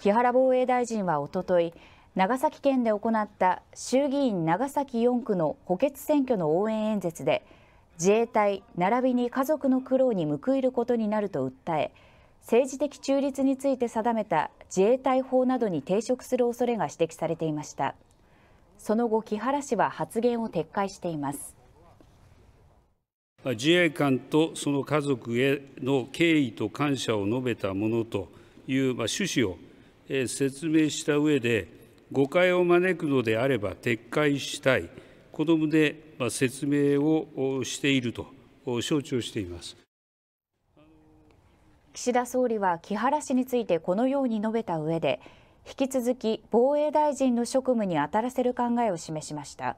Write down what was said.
木原防衛大臣はおととい長崎県で行った衆議院長崎4区の補欠選挙の応援演説で自衛隊並びに家族の苦労に報いることになると訴え政治的中立について定めた自衛隊法などに抵触する恐れが指摘されていましたその後木原氏は発言を撤回しています自衛官とその家族への敬意と感謝を述べたものという趣旨を説明した上で、誤解を招くのであれば撤回したい、この旨、説明をしていると承知をしています。岸田総理は木原氏についてこのように述べた上で引き続き防衛大臣の職務に当たらせる考えを示しました。